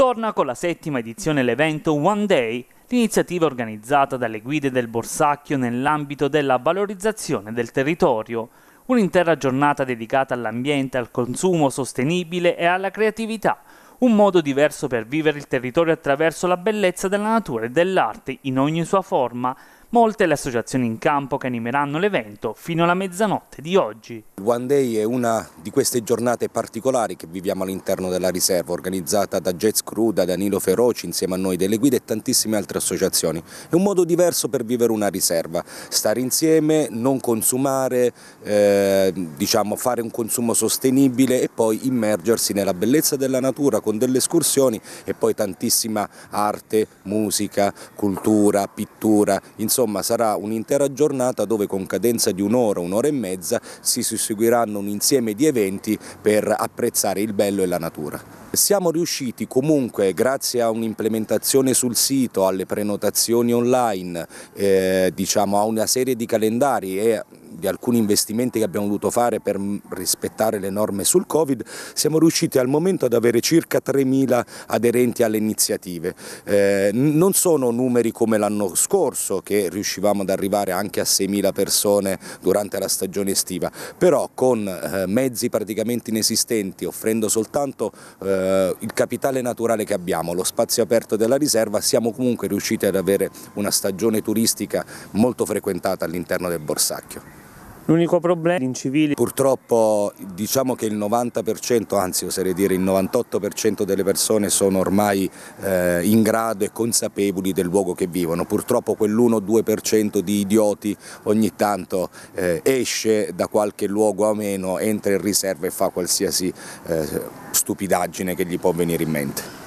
Torna con la settima edizione l'evento One Day, l'iniziativa organizzata dalle guide del Borsacchio nell'ambito della valorizzazione del territorio, un'intera giornata dedicata all'ambiente, al consumo sostenibile e alla creatività, un modo diverso per vivere il territorio attraverso la bellezza della natura e dell'arte in ogni sua forma, Molte le associazioni in campo che animeranno l'evento fino alla mezzanotte di oggi. Il One Day è una di queste giornate particolari che viviamo all'interno della riserva, organizzata da Jazz Crew, da Danilo Feroci, insieme a noi delle guide e tantissime altre associazioni. È un modo diverso per vivere una riserva, stare insieme, non consumare, eh, diciamo fare un consumo sostenibile e poi immergersi nella bellezza della natura con delle escursioni e poi tantissima arte, musica, cultura, pittura, insomma insomma sarà un'intera giornata dove con cadenza di un'ora, un'ora e mezza si susseguiranno un insieme di eventi per apprezzare il bello e la natura. Siamo riusciti comunque, grazie a un'implementazione sul sito, alle prenotazioni online, eh, diciamo, a una serie di calendari e di alcuni investimenti che abbiamo dovuto fare per rispettare le norme sul Covid, siamo riusciti al momento ad avere circa 3.000 aderenti alle iniziative. Eh, non sono numeri come l'anno scorso che riuscivamo ad arrivare anche a 6.000 persone durante la stagione estiva, però con eh, mezzi praticamente inesistenti, offrendo soltanto eh, il capitale naturale che abbiamo, lo spazio aperto della riserva, siamo comunque riusciti ad avere una stagione turistica molto frequentata all'interno del Borsacchio. L'unico problema è l'incivile. Purtroppo diciamo che il 90%, anzi oserei dire il 98% delle persone sono ormai eh, in grado e consapevoli del luogo che vivono. Purtroppo quell'1-2% di idioti ogni tanto eh, esce da qualche luogo a meno, entra in riserva e fa qualsiasi eh, stupidaggine che gli può venire in mente.